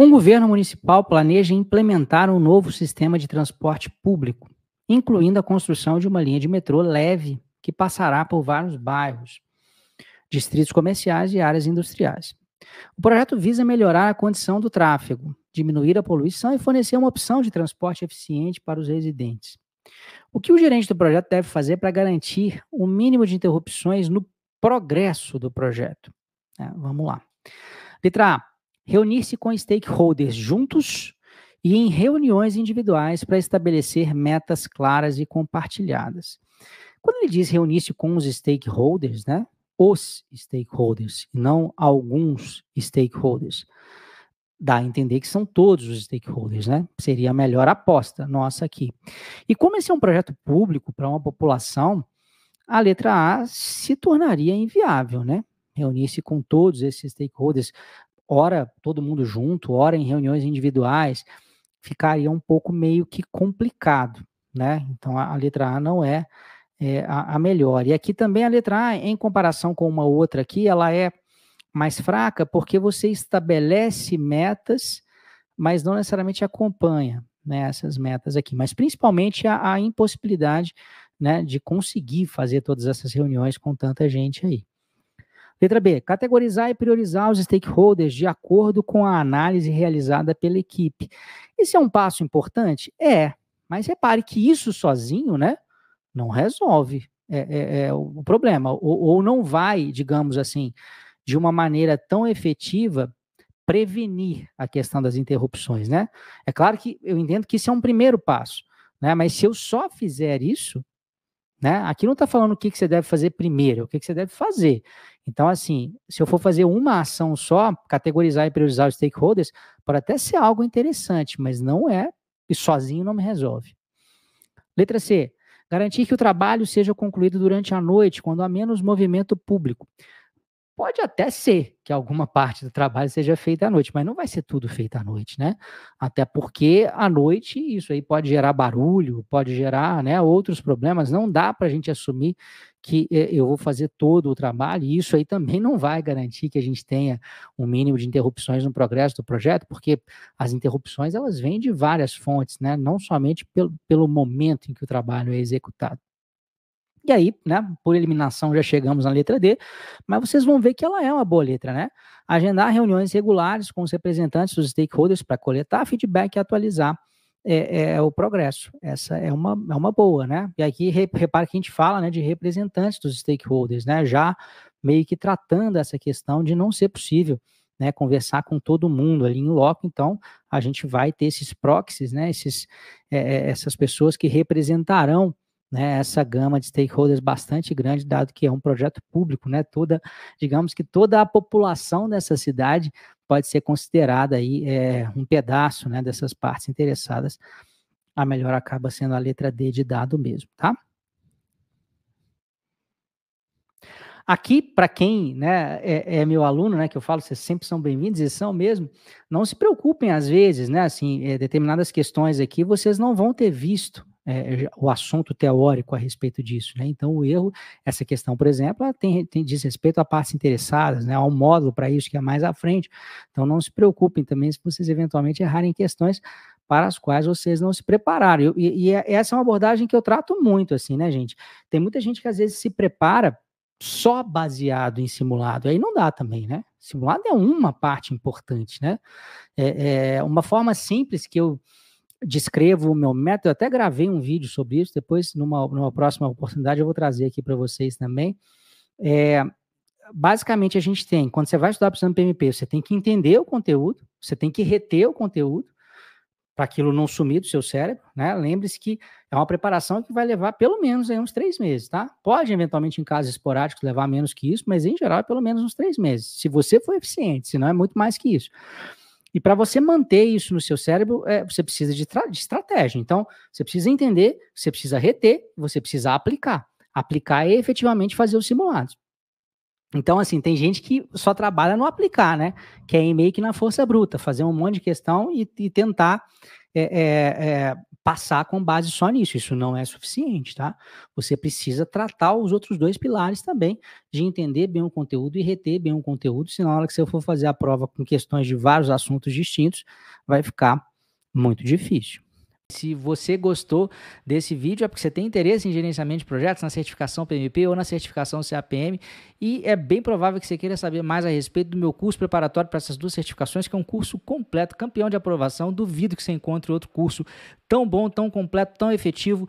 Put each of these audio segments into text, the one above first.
Um governo municipal planeja implementar um novo sistema de transporte público, incluindo a construção de uma linha de metrô leve que passará por vários bairros, distritos comerciais e áreas industriais. O projeto visa melhorar a condição do tráfego, diminuir a poluição e fornecer uma opção de transporte eficiente para os residentes. O que o gerente do projeto deve fazer para garantir o um mínimo de interrupções no progresso do projeto? É, vamos lá. Letra A reunir-se com stakeholders juntos e em reuniões individuais para estabelecer metas claras e compartilhadas. Quando ele diz reunir-se com os stakeholders, né? Os stakeholders, não alguns stakeholders. Dá a entender que são todos os stakeholders, né? Seria a melhor aposta nossa aqui. E como esse é um projeto público para uma população, a letra A se tornaria inviável, né? Reunir-se com todos esses stakeholders hora todo mundo junto, hora em reuniões individuais, ficaria um pouco meio que complicado, né? Então a, a letra A não é, é a, a, melhor. E aqui também a letra A, em comparação com uma outra aqui, ela é mais fraca porque você estabelece metas, mas não necessariamente acompanha né, essas metas aqui. Mas principalmente a, a impossibilidade né, de conseguir fazer todas essas reuniões com tanta gente aí. Letra B, categorizar e priorizar os stakeholders de acordo com a análise realizada pela equipe. Esse é um passo importante? É, mas repare que isso sozinho, né, não resolve é, é, é o problema, ou, ou não vai, digamos assim, de uma maneira tão efetiva prevenir a questão das interrupções, né? É claro que eu entendo que isso é um primeiro passo, né? Mas se eu só fizer isso, né? Aqui não está falando o que, que você deve fazer primeiro, é o que, que você deve fazer. Então, assim, se eu for fazer uma ação só, categorizar e priorizar os stakeholders, pode até ser algo interessante, mas não é, e sozinho não me resolve. Letra C. Garantir que o trabalho seja concluído durante a noite, quando há menos movimento público. Pode até ser que alguma parte do trabalho seja feita à noite, mas não vai ser tudo feito à noite, né? Até porque à noite isso aí pode gerar barulho, pode gerar né, outros problemas. Não dá para a gente assumir que eh, eu vou fazer todo o trabalho, e isso aí também não vai garantir que a gente tenha um mínimo de interrupções no progresso do projeto, porque as interrupções elas vêm de várias fontes, né? Não somente pelo, pelo momento em que o trabalho é executado. E aí, né, por eliminação já chegamos na letra D, mas vocês vão ver que ela é uma boa letra, né? Agendar reuniões regulares com os representantes dos stakeholders para coletar feedback e atualizar é, é, o progresso. Essa é uma, é uma boa, né? E aqui repara que a gente fala né, de representantes dos stakeholders, né? Já meio que tratando essa questão de não ser possível né, conversar com todo mundo ali em loco, então a gente vai ter esses proxies, né, esses, é, é essas pessoas que representarão né, essa gama de stakeholders bastante grande, dado que é um projeto público, né, toda, digamos que toda a população dessa cidade pode ser considerada aí é, um pedaço, né, dessas partes interessadas, a melhor acaba sendo a letra D de dado mesmo, tá? Aqui, para quem né, é, é, meu aluno, né, que eu falo, vocês sempre são bem-vindos, e são mesmo, não se preocupem às vezes, né, assim, é, determinadas questões aqui vocês não vão ter visto, é, é o assunto teórico a respeito disso, né? Então, o erro, essa questão, por exemplo, tem, tem, diz respeito a partes interessadas, né? Há um módulo para isso que é mais à frente. Então, não se preocupem também se vocês eventualmente errarem questões para as quais vocês não se prepararam. e, e é, essa é uma abordagem que eu trato muito, assim, né, gente? Tem muita gente que às vezes se prepara só baseado em simulado. Aí não dá também, né? Simulado é uma parte importante, né? É, é uma forma simples que eu descrevo o meu método. Eu até gravei um vídeo sobre isso, depois, numa, numa próxima oportunidade, eu vou trazer aqui para vocês também. É, basicamente, a gente tem, quando você vai estudar precisando o PMP, você tem que entender o conteúdo, você tem que reter o conteúdo, para aquilo não sumir do seu cérebro, né? Lembre-se que é uma preparação que vai levar pelo menos aí uns três meses, tá? Pode, eventualmente, em casos esporádicos, levar menos que isso, mas em geral é pelo menos uns três meses. Se você for eficiente, senão é muito mais que isso. E para você manter isso no seu cérebro, é, você precisa de, de, estratégia. Então, você precisa entender, você precisa reter, você precisa aplicar. Aplicar e é efetivamente fazer os simulados. Então, assim, tem gente que só trabalha no aplicar, né? Que é meio que na força bruta, fazer um monte de questão e, e tentar é, é, é passar com base só nisso. Isso não é suficiente, tá? Você precisa tratar os outros dois pilares também, de entender bem o conteúdo e reter bem o conteúdo, senão na hora que você for fazer a prova com questões de vários assuntos distintos, vai ficar muito difícil. Se você gostou desse vídeo, é porque você tem interesse em gerenciamento de projetos, na certificação PMP ou na certificação CAPM, e é bem provável que você queira saber mais a respeito do meu curso preparatório para essas duas certificações, que é um curso completo, campeão de aprovação. Duvido que você encontre outro curso tão bom, tão completo, tão efetivo,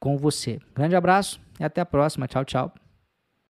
com você. Grande abraço e até a próxima. Tchau, tchau.